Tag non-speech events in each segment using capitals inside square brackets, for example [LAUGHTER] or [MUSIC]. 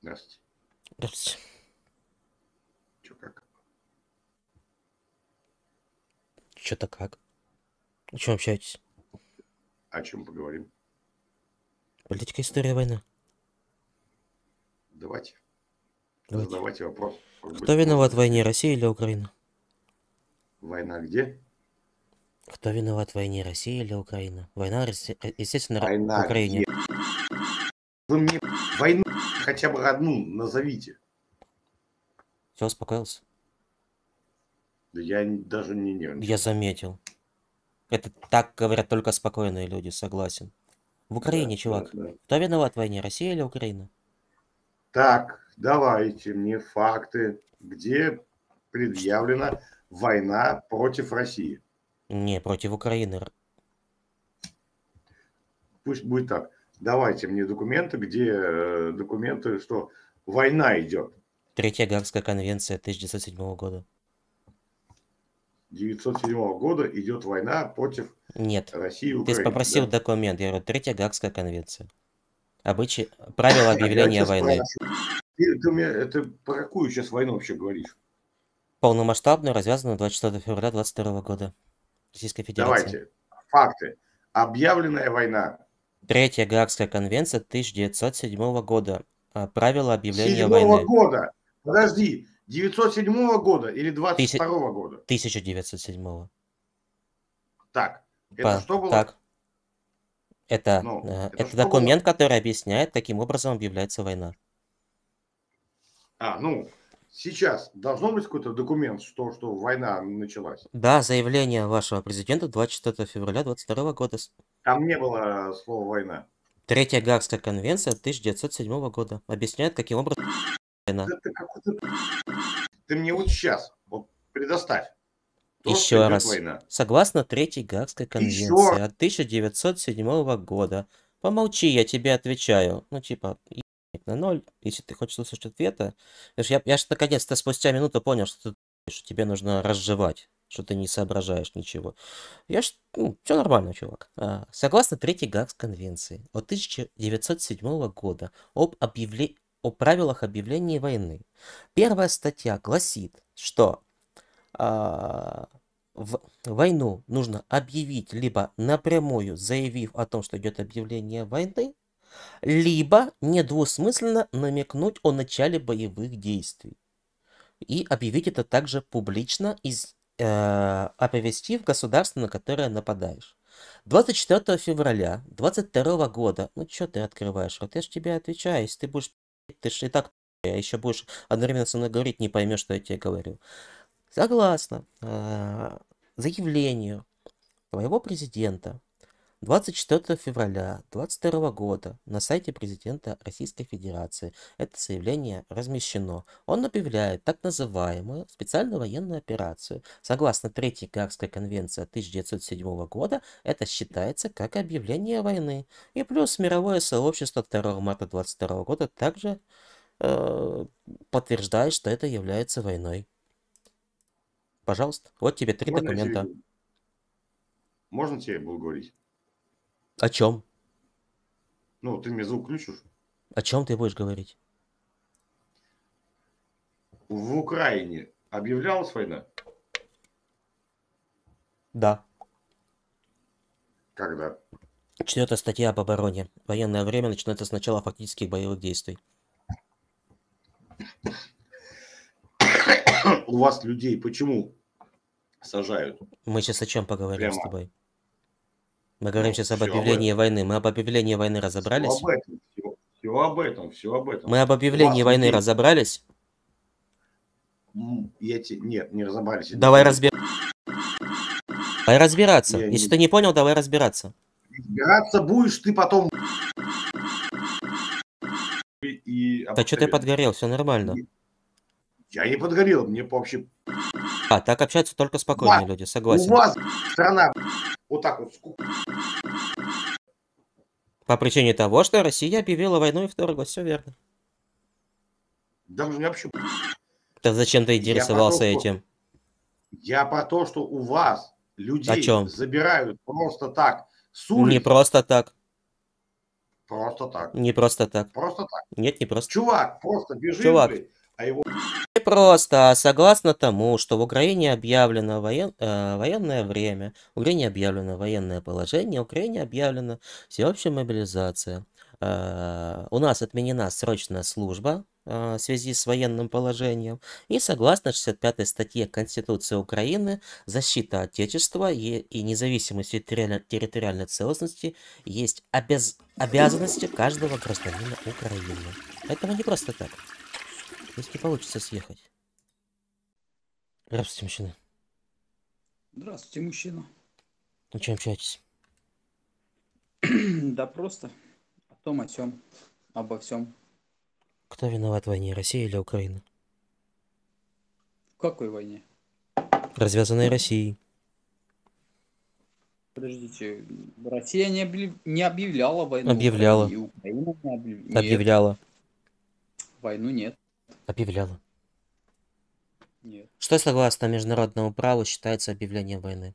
Здравствуйте. Здравствуйте. Чё как? Чё-то как? О чем общаетесь? О чем поговорим? Политика, история, война. Давайте. Давайте. Задавайте вопрос. Кто виноват в войне, Россия или Украина? Война где? Кто виноват в войне, Россия или Украина? Война, э, естественно, война, Украине. Вы мне войну хотя бы одну назовите. Все, успокоился? Да я даже не нервничаю. Я заметил. Это так говорят только спокойные люди, согласен. В Украине, да, чувак. Да, да. Кто виноват в войне, Россия или Украина? Так, давайте мне факты, где предъявлена война против России. Не, против Украины. Пусть будет так. Давайте мне документы, где э, документы, что война идет. Третья Гаагская конвенция 1907 года. 1907 года идет война против Нет, России и Украины. Ты попросил да? документ, я говорю, Третья Гаагская конвенция. Обычаи, правила а объявления войны. Ты, ты, ты про какую сейчас войну вообще говоришь? Полномасштабную, развязанную 24 февраля 2022 года. Российской Федерации. Давайте, факты. Объявленная война. Третья Гаагская конвенция 1907 года. А, правила объявления 7 войны. года. Подожди, 907 года или 22 года? 1907. Так, это По, что было? Так. Это, ну, э, это, это документ, было? который объясняет, каким образом объявляется война. А, ну, сейчас должно быть какой-то документ, что, что война началась? Да, заявление вашего президента 24 февраля 22 года. Там не было слова «война». Третья Гарская конвенция 1907 года объясняет, каким образом война. Это Ты мне вот сейчас вот предоставь. То, Еще раз. Война. Согласно Третьей Гарской конвенции Еще... от 1907 года. Помолчи, я тебе отвечаю. Ну, типа на ноль. Если ты хочешь услышать ответа... Я, я же наконец-то спустя минуту понял, что, ты, что тебе нужно разжевать, что ты не соображаешь ничего. Я ж... Ну, все нормально, чувак. А, согласно Третьей Гаагской конвенции от 1907 года об объявле, о правилах объявления войны. Первая статья гласит, что а, в войну нужно объявить либо напрямую заявив о том, что идет объявление войны, либо недвусмысленно намекнуть о начале боевых действий и объявить это также публично и э, оповестив государство, на которое нападаешь. 24 февраля 22 года, ну что ты открываешь, вот я же тебе отвечаю, если ты будешь, ты же и так, я а еще будешь одновременно со мной говорить, не поймешь, что я тебе говорю. Согласно э, заявлению твоего президента, 24 февраля 2022 года на сайте президента Российской Федерации это заявление размещено. Он объявляет так называемую специальную военную операцию. Согласно Третьей Гаагской конвенции 1907 года, это считается как объявление войны. И плюс мировое сообщество 2 марта 2022 года также э, подтверждает, что это является войной. Пожалуйста, вот тебе три Можно документа. Тебе... Можно тебе буду говорить? О чем? Ну, ты мне звук включишь. О чем ты будешь говорить? В Украине объявлялась война? Да. Когда? Четвертая статья об обороне. Военное время начинается с начала фактических боевых действий. У вас людей почему сажают? Мы сейчас о чем поговорим Прямо. с тобой? Мы говорим ну, сейчас об объявлении войны. Мы об объявлении войны разобрались? Все об этом, все, об этом, все об этом. Мы об объявлении войны разобрались? Я те... Нет, не разобрались. Давай разбер... Давай разбираться. Если ты не понял, давай разбираться. Разбираться будешь ты потом... И... Да что ты подгорел, все нормально. Я не подгорел, мне вообще... А, так общаются только спокойные люди, согласен. У вас страна вот так вот. По причине того, что Россия объявила войну и вторглась. Все верно. Да Даже не вообще. Да зачем ты интересовался я то, этим? Я по то, что у вас людей О чем? забирают просто так. С улиц. Не просто так. Просто так. Не просто так. Просто так. Нет, не просто. Чувак просто бежит, Чувак. Блин, а его просто, а согласно тому, что в Украине объявлено воен... э, военное время, в Украине объявлено военное положение, в Украине объявлена всеобщая мобилизация. Э, у нас отменена срочная служба э, в связи с военным положением. И согласно 65 статье Конституции Украины, защита Отечества и, независимости территориальной целостности есть обяз... обязанностью каждого гражданина Украины. Поэтому не просто так. Если получится съехать. Здравствуйте, мужчина. Здравствуйте, мужчина. Ну чем общаетесь? [CLEARS THROAT] да просто. О том, о чем, Обо всем. Кто виноват в войне, Россия или Украина? В какой войне? Развязанной Россией. Подождите, Россия не, обли... не объявляла войну. Объявляла. и Украина не объяв... Объявляла. Нет. Войну нет. Объявляла. Нет. Что согласно международному праву считается объявлением войны?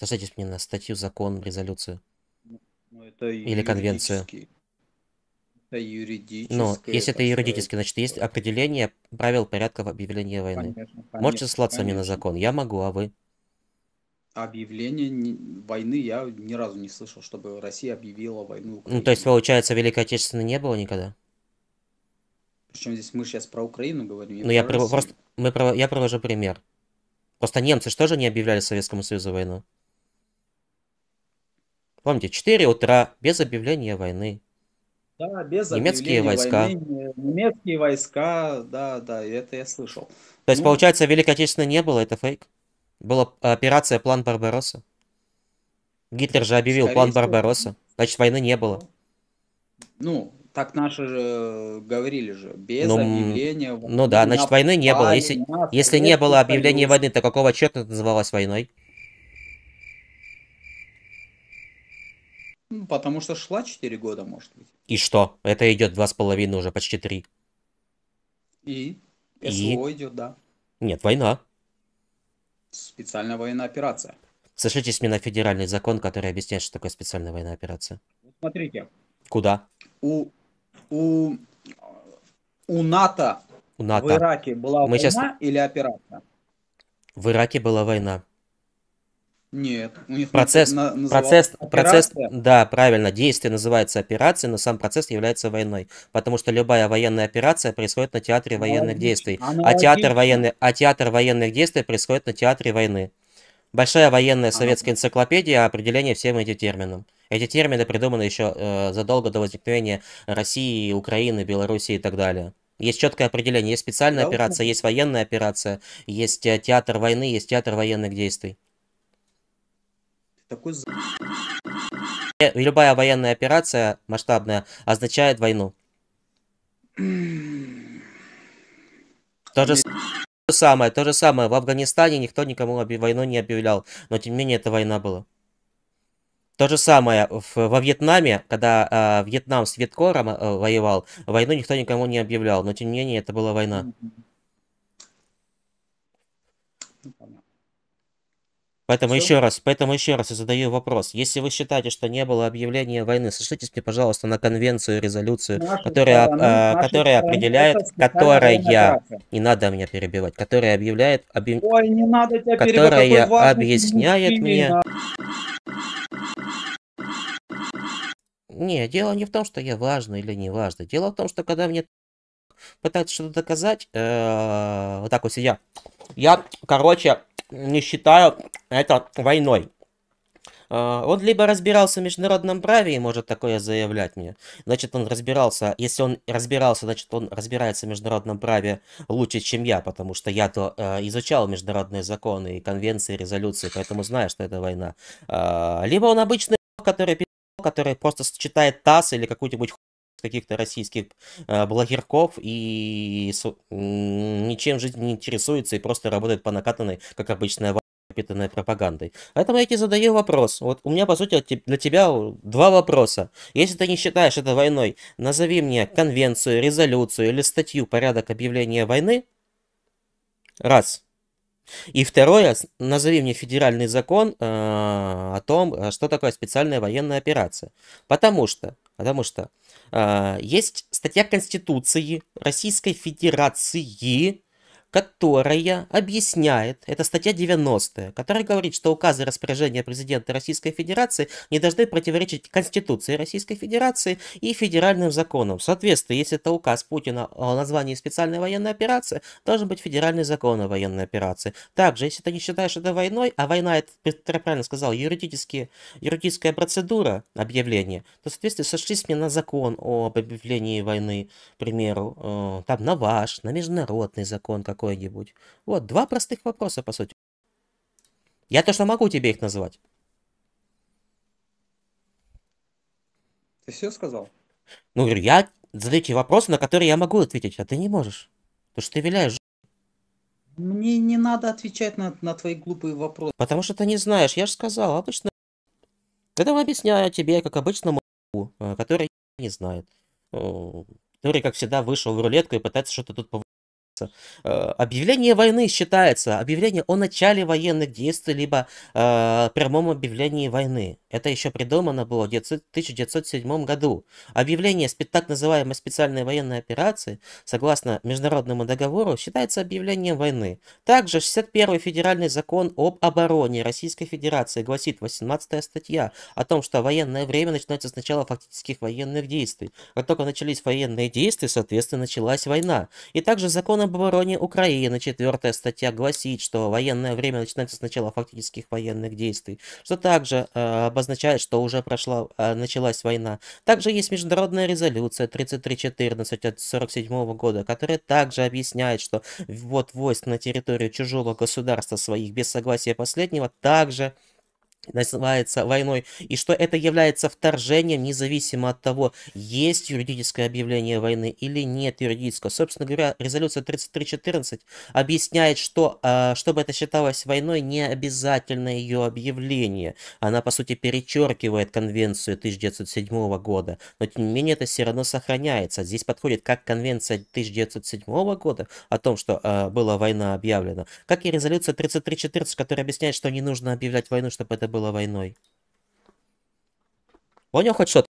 Нажатесь мне на статью, закон, резолюцию. Ну, это Или конвенцию. Это юридически. Но ну, если это юридически, значит, есть определение правил порядка объявления войны. Конечно, конечно, Можете ссылаться конечно. мне на закон. Я могу, а вы? Объявление войны я ни разу не слышал, чтобы Россия объявила войну. Украине. Ну, то есть, получается, Великой Отечественной не было никогда? Причем здесь мы сейчас про Украину говорим. Ну, я про, Россию. просто, мы про, я провожу пример. Просто немцы что же не объявляли Советскому Союзу войну. Помните, 4 утра, без объявления войны. Да, без немецкие войска. Войны, немецкие войска, да, да, это я слышал. То ну, есть, получается, Великой Отечественной не было, это фейк? Была операция «План Барбаросса». Гитлер же объявил «План Барбаросса», значит, войны не было. Ну, так наши же э, говорили же, без ну, объявления войны. Ну да, значит войны не было. Если, нас, если не было объявления войны, то какого черта это называлось войной? Ну, потому что шла 4 года, может быть. И что? Это идет два с половиной уже, почти три. И? СВО И... идет, да. Нет, война. Специальная военная операция. Сошлитесь мне на федеральный закон, который объясняет, что такое специальная военная операция. Смотрите. Куда? У у, у НАТО, у НАТО в Ираке была Мы война сейчас... или операция? В Ираке была война. Нет, у них процесс, на, процесс, операция. процесс, да, правильно, действие называется операцией, но сам процесс является войной, потому что любая военная операция происходит на театре военных Аналогично. действий, Аналогично. а театр военных, а театр военных действий происходит на театре войны. Большая военная советская энциклопедия определение всем этим терминам. Эти термины придуманы еще э, задолго до возникновения России, Украины, Белоруссии и так далее. Есть четкое определение. Есть специальная да, операция, есть военная операция, есть э, театр войны, есть театр военных действий. Такой... Э, любая военная операция масштабная означает войну. Тоже... То же самое, то же самое. В Афганистане никто никому войну не объявлял, но тем не менее это война была. То же самое в, во Вьетнаме, когда э, Вьетнам с Вьеткором э, воевал, войну никто никому не объявлял, но тем не менее это была война. Поэтому Все? еще раз, поэтому еще раз я задаю вопрос. Если вы считаете, что не было объявления войны, сошлитесь мне, пожалуйста, на конвенцию, резолюцию, наша которая, страна, э, которая определяет, которая, я не надо меня перебивать, которая объявляет, объ... Ой, не надо тебя которая объясняет мне... Не, дело не в том, что я важный или не важный. Дело в том, что когда мне пытаются что-то доказать, э, вот так вот сидя, я, короче, не считаю это войной. А, он либо разбирался в международном праве и может такое заявлять мне. Значит, он разбирался, если он разбирался, значит, он разбирается в международном праве лучше, чем я, потому что я-то э, изучал международные законы и конвенции, и резолюции, поэтому знаю, что это война. Э, либо он обычный, который который просто читает ТАСС или какую-нибудь каких-то российских э, блогерков и с, ничем жизнь не интересуется и просто работает по накатанной, как обычная пропитанная пропагандой. Поэтому я тебе задаю вопрос. Вот у меня, по сути, для тебя два вопроса. Если ты не считаешь это войной, назови мне конвенцию, резолюцию или статью порядок объявления войны. Раз. И второе, назови мне федеральный закон э, о том, э, что такое специальная военная операция. Потому что, потому что э, есть статья Конституции Российской Федерации, которая объясняет, это статья 90, которая говорит, что указы и распоряжения президента Российской Федерации не должны противоречить Конституции Российской Федерации и федеральным законам. Соответственно, если это указ Путина о названии специальной военной операции, должен быть федеральный закон о военной операции. Также, если ты не считаешь это войной, а война, это, ты правильно сказал, юридически, юридическая процедура объявления, то, соответственно, сошлись мне на закон об объявлении войны, к примеру, э, там на ваш, на международный закон какой какой-нибудь? Вот, два простых вопроса, по сути. Я то, что могу тебе их назвать. Ты все сказал? Ну, говорю, я задаю тебе вопросы, на которые я могу ответить, а ты не можешь. Потому что ты виляешь. Мне не надо отвечать на, на твои глупые вопросы. Потому что ты не знаешь, я же сказал, обычно... Когда я объясняю тебе, как обычному, э, который не знает э, который, как всегда, вышел в рулетку и пытается что-то тут повлиять. Э, объявление войны считается объявление о начале военных действий, либо э, прямом объявлении войны. Это еще придумано было в 1907 году. Объявление так называемой специальной военной операции, согласно международному договору, считается объявлением войны. Также 61 федеральный закон об обороне Российской Федерации гласит 18 статья о том, что военное время начинается с начала фактических военных действий. Как только начались военные действия, соответственно, началась война. И также законом Законом обороне Украины, четвертая статья гласит, что военное время начинается с начала фактических военных действий, что также э, обозначает, что уже прошла, э, началась война. Также есть международная резолюция 3314 от 47 года, которая также объясняет, что ввод войск на территорию чужого государства своих без согласия последнего также называется войной, и что это является вторжением, независимо от того, есть юридическое объявление войны или нет юридического. Собственно говоря, резолюция 3314 объясняет, что а, чтобы это считалось войной, не обязательно ее объявление. Она, по сути, перечеркивает конвенцию 1907 года, но тем не менее это все равно сохраняется. Здесь подходит как конвенция 1907 года о том, что а, была война объявлена, как и резолюция 3314, которая объясняет, что не нужно объявлять войну, чтобы это было было войной. Понял хоть что-то?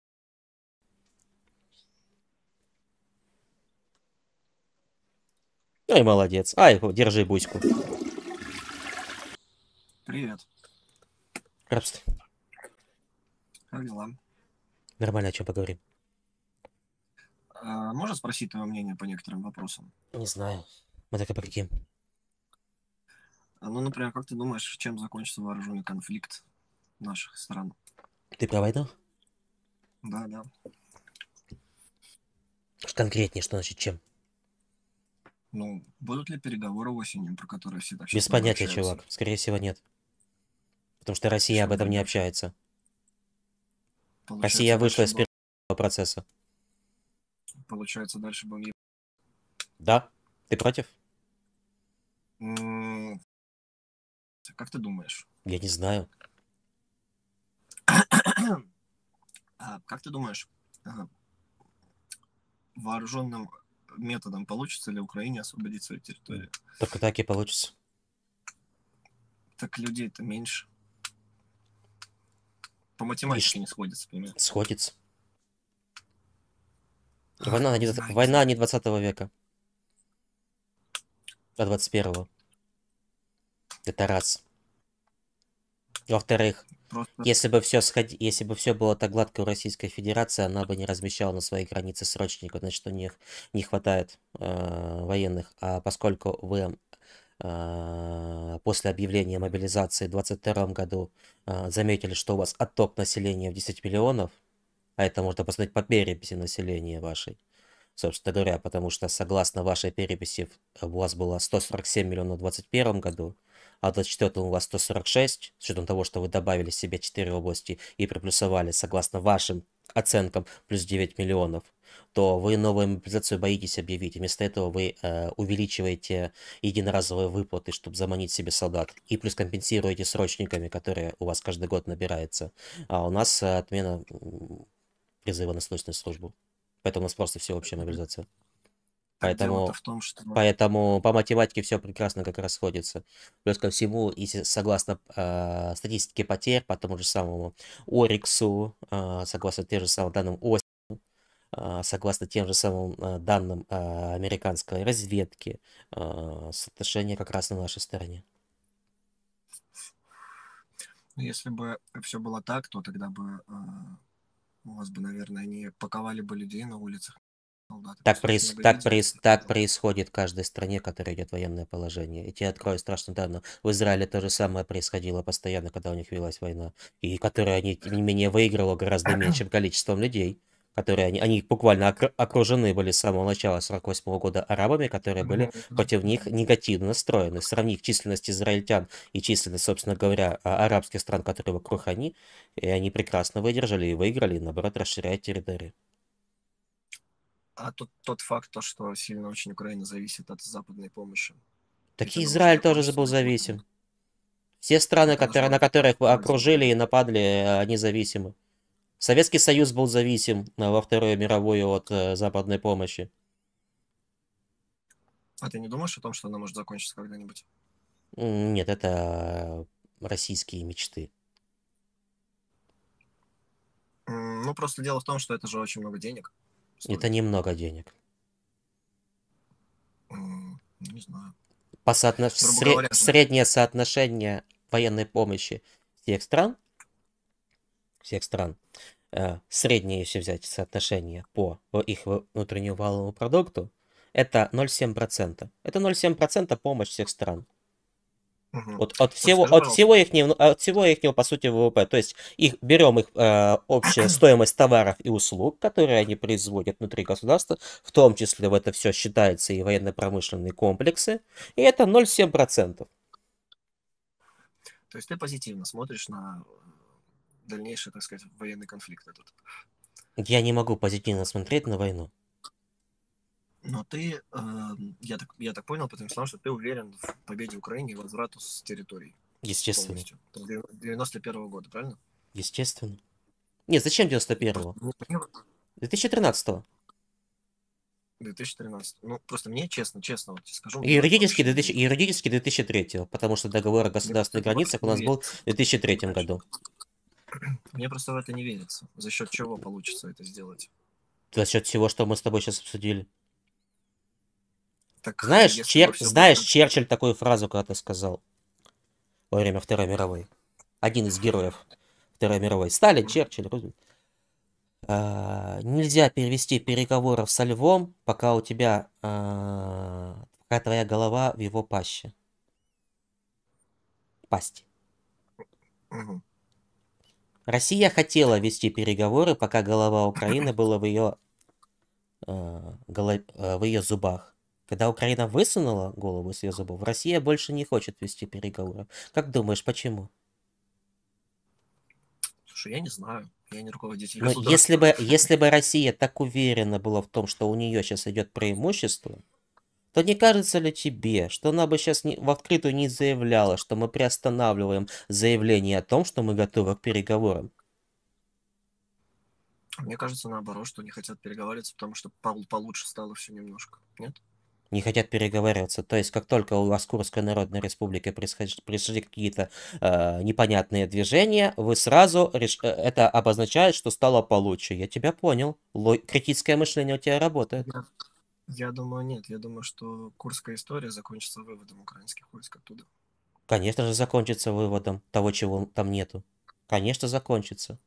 Ой, молодец. Ай, держи буську. Привет. Рабство. Как дела? Нормально, о чем поговорим. А, можно спросить твое мнение по некоторым вопросам? Не знаю. Мы так и прикинем. А, ну, например, как ты думаешь, чем закончится вооруженный конфликт наших стран. Ты про войну? Да, да. Что конкретнее, что значит чем? Ну, будут ли переговоры осенью, про которые все так Без понятия, чувак. Скорее всего, нет. Потому что Россия что об этом не общается. Получается, Россия вышла из первого процесса. Получается, дальше будем... Да? Ты против? как ты думаешь? Я не знаю. [CLEARS THROAT] А, как ты думаешь, а, вооруженным методом получится ли Украине освободить свою территорию? Только так и получится. Так людей-то меньше. По математике и... не сходится, понимаешь? Сходится. А, война, не, знаете. война не 20 века, а 21-го. Это раз. Во-вторых, Просто... если бы все сход... если бы все было так гладко у Российской Федерации, она бы не размещала на своей границе срочников, значит у них не хватает э, военных, а поскольку вы э, после объявления мобилизации в 2022 году э, заметили, что у вас отток населения в 10 миллионов, а это можно посмотреть по переписи населения вашей, собственно говоря, потому что согласно вашей переписи у вас было 147 миллионов в 2021 году, а 24 у вас 146, с учетом того, что вы добавили себе 4 области и приплюсовали, согласно вашим оценкам, плюс 9 миллионов, то вы новую мобилизацию боитесь объявить. Вместо этого вы э, увеличиваете единоразовые выплаты, чтобы заманить себе солдат. И плюс компенсируете срочниками, которые у вас каждый год набираются. А у нас э, отмена призыва на срочную службу. Поэтому у нас просто всеобщая мобилизация. Поэтому, в том, что... поэтому по математике все прекрасно как раз сходится. Плюс ко всему, и согласно э, статистике потерь по тому же самому Ориксу, э, согласно тем же самым данным ОС, э, а, согласно тем же самым э, данным э, американской разведки, э, соотношение как раз на нашей стороне. Ну, если бы все было так, то тогда бы э, у вас бы, наверное, не паковали бы людей на улицах, ну так, проис... так, проис... так происходит в каждой стране, которая которой идет военное положение. И тебе открою страшно давно. В Израиле то же самое происходило постоянно, когда у них велась война. И которая, они, тем не менее, выиграла гораздо меньшим количеством людей. Которые они, они буквально окружены были с самого начала 48 -го года арабами, которые ну были против них негативно настроены. Сравнив численность израильтян и численность, собственно говоря, а, арабских стран, которые вокруг они, и они прекрасно выдержали и выиграли, и наоборот расширяют территории. А тот, тот факт, то, что сильно очень Украина зависит от западной помощи. Так и Израиль тоже был зависим. Все страны, которые, на которых окружили и нападли, э, они зависимы. Советский Союз был зависим э, во Вторую мировую от э, западной помощи. А ты не думаешь о том, что она может закончиться когда-нибудь? Нет, это российские мечты. Ну, просто дело в том, что это же очень много денег. Стоит. Это немного денег. Не знаю. По соотно... Сре... Говоря, среднее соотношение военной помощи всех стран, всех стран, э, среднее, если взять соотношение по их внутреннему валовому продукту, это 0,7%. Это 0,7% помощь всех стран. Угу. Вот от всего, от всего их от всего их по сути ВВП. То есть их берем их э, общая стоимость товаров и услуг, которые они производят внутри государства, в том числе в это все считается и военно-промышленные комплексы, и это 0,7%. То есть ты позитивно смотришь на э, дальнейший, так сказать, военный конфликт этот? Я не могу позитивно смотреть на войну но ты, э, я, так, я так понял потому твоим словам, что ты уверен в победе Украины и возврату с территорий. Естественно. Полностью. 91 года, правильно? Естественно. Нет, зачем 91-го? 2013-го. 2013. Ну, просто мне честно, честно вот скажу. Юридически, 2000, юридически 2003, потому что договор о государственных Нет, границах у нас был в 2003 году. Мне просто в это не верится. За счет чего получится это сделать? За счет всего, что мы с тобой сейчас обсудили так э, знаешь, Чер... знаешь будет... Черчилль такую фразу когда-то сказал во время Второй мировой. Один из героев Второй мировой. Сталин, Черчилль, Рузвельт. А, нельзя перевести переговоров со львом, пока у тебя, а, пока твоя голова в его паще. Пасти. Россия хотела вести переговоры, пока голова Украины была в ее, а, э, голов... в ее зубах. Когда Украина высунула голову из ее зубов, Россия больше не хочет вести переговоры. Как думаешь, почему? Слушай, я не знаю. Я не руководитель Но если бы, если бы Россия так уверена была в том, что у нее сейчас идет преимущество, то не кажется ли тебе, что она бы сейчас не, в открытую не заявляла, что мы приостанавливаем заявление о том, что мы готовы к переговорам? Мне кажется, наоборот, что они хотят переговариваться, потому что получше стало все немножко, нет? не хотят переговариваться. То есть, как только у вас Курской Народной Республики пришли какие-то э, непонятные движения, вы сразу реш... Э, это обозначает, что стало получше. Я тебя понял. Ло... Критическое мышление у тебя работает. Я думаю, нет. Я думаю, что курская история закончится выводом украинских войск оттуда. Конечно же, закончится выводом того, чего там нету. Конечно, закончится.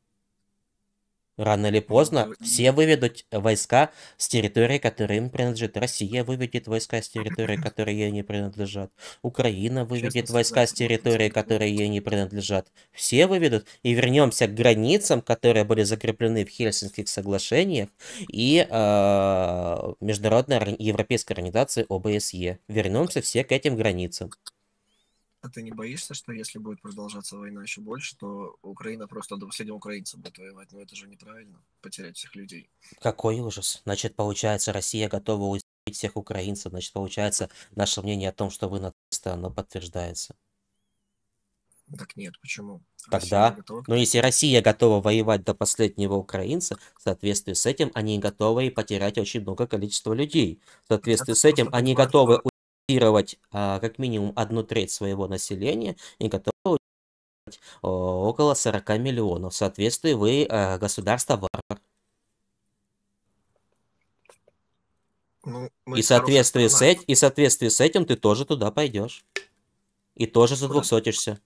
Рано или поздно все выведут войска с территории, которые им принадлежит. Россия выведет войска с территории, которой ей не принадлежат. Украина выведет войска с территории, которой ей не принадлежат. Все выведут. И вернемся к границам, которые были закреплены в Хельсинских соглашениях и э, Международной Европейской Организации ОБСЕ. Вернемся все к этим границам. А ты не боишься, что если будет продолжаться война еще больше, то Украина просто до последнего украинца будет воевать? Но ну, это же неправильно, потерять всех людей. Какой ужас. Значит, получается, Россия готова убить всех украинцев. Значит, получается, наше мнение о том, что вы нацисты, оно подтверждается. Так нет, почему? Тогда, но если Россия готова воевать до последнего украинца, в соответствии с этим они готовы и потерять очень много количества людей. В соответствии это с этим они готовы инвестировать а, как минимум одну треть своего населения и готовы а, около 40 миллионов. Соответственно, вы а, государство варвар. Ну, и, соответствие с эт... и в с этим ты тоже туда пойдешь. И тоже за двухсотишься.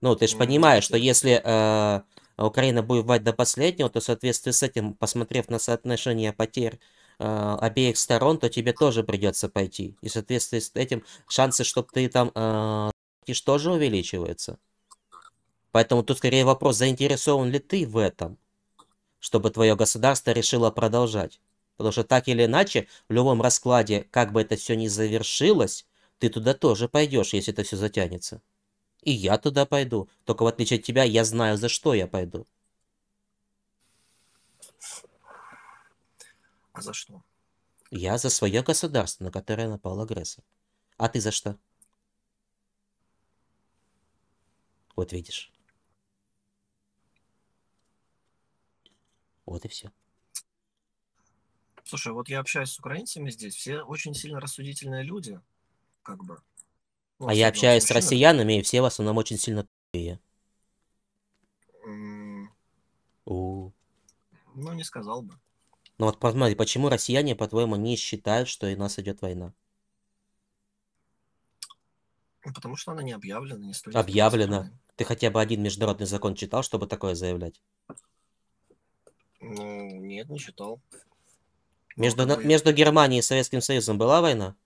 Ну, ты же понимаешь, что если э, Украина будет вать до последнего, то в соответствии с этим, посмотрев на соотношение потерь а, обеих сторон, то тебе тоже придется пойти. И соответственно с этим шансы, чтобы ты там э, тоже увеличиваются. Поэтому тут скорее вопрос, заинтересован ли ты в этом, чтобы твое государство решило продолжать. Потому что так или иначе, в любом раскладе, как бы это все ни завершилось, ты туда тоже пойдешь, если это все затянется. И я туда пойду. Только в отличие от тебя, я знаю, за что я пойду. А за что? Я за свое государство, на которое напал агрессор. А ты за что? Вот видишь. Вот и все. Слушай, вот я общаюсь с украинцами здесь, все очень сильно рассудительные люди, как бы. Ну, а я общаюсь с россиянами, и все в основном очень сильно тупые. Mm. Ну, не сказал бы. Ну вот посмотри, почему россияне, по-твоему, не считают, что и нас идет война? Ну, потому что она не объявлена, не стоит. Объявлена. Ты хотя бы один международный закон читал, чтобы такое заявлять? Ну, нет, не читал. Ну, между, ну, между Германией и Советским Союзом была война?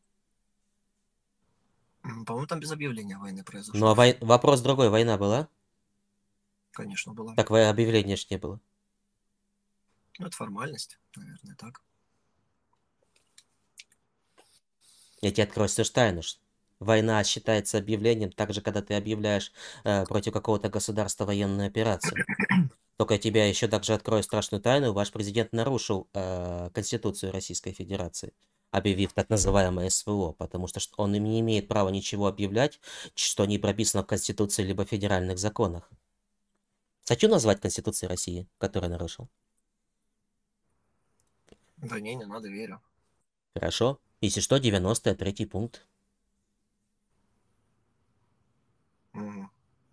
По-моему, там без объявления войны произошло. Ну, а вой... вопрос другой, война была? Конечно, была. Так объявления ж не было. Ну, это формальность, наверное, так. Я тебе открою всю тайну. Война считается объявлением так же, когда ты объявляешь э, против какого-то государства военную операцию. [CLEARS THROAT] Только я тебя еще также открою страшную тайну. Ваш президент нарушил э, Конституцию Российской Федерации, объявив так называемое СВО, потому что он не имеет права ничего объявлять, что не прописано в Конституции либо в федеральных законах. Хочу назвать Конституцией России, которую нарушил? Да не, не надо, верю. Хорошо. Если что, 90 третий пункт. Mm. Mm.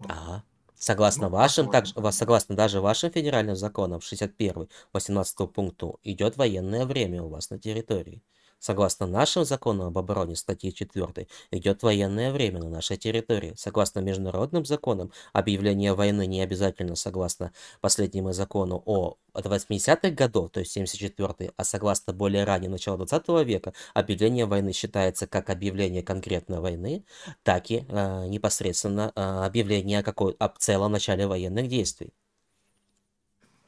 Ага. Согласно ну, вашим, также, согласно даже вашим федеральным законам, 61 18 пункту идет военное время у вас на территории. Согласно нашим законам об обороне статьи 4 идет военное время на нашей территории. Согласно международным законам, объявление войны не обязательно согласно последнему закону о от 80-х годов, то есть 74-й, а согласно более раннему начала 20 века, объявление войны считается как объявление конкретной войны, так и э, непосредственно э, объявление о, какой, о целом начале военных действий.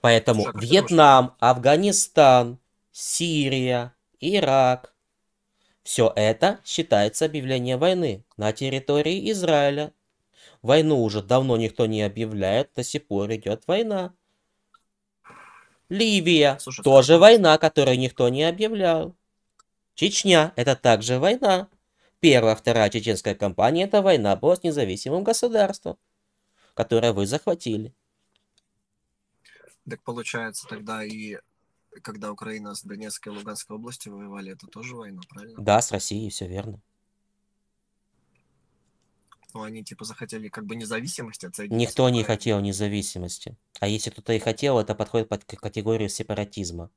Поэтому а Вьетнам, Афганистан, Сирия, Ирак. Все это считается объявлением войны на территории Израиля. Войну уже давно никто не объявляет, до сих пор идет война. Ливия. Слушай, тоже слушай. война, которую никто не объявлял. Чечня. Это также война. Первая, вторая чеченская кампания – это война была с независимым государством, которое вы захватили. Так получается тогда и когда Украина с Донецкой и Луганской области воевали, это тоже война, правильно? Да, с Россией, все верно. Ну, они типа захотели как бы независимости от Соединенных Никто не хотел независимости. А если кто-то и хотел, это подходит под категорию сепаратизма.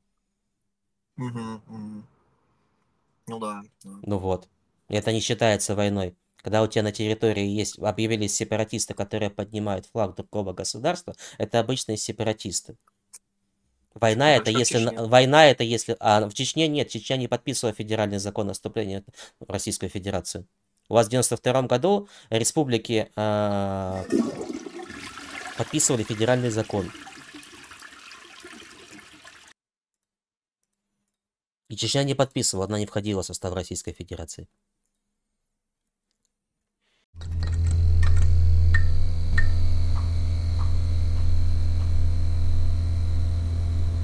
Угу, угу. Ну да, да. Ну вот. Это не считается войной. Когда у тебя на территории есть объявились сепаратисты, которые поднимают флаг другого государства, это обычные сепаратисты. Война это если война это если а в Чечне нет, Чечня не подписывала федеральный закон о вступлении в Российскую Федерацию. У вас в 92 году республики э, подписывали федеральный закон. И Чечня не подписывала, она не входила в состав Российской Федерации.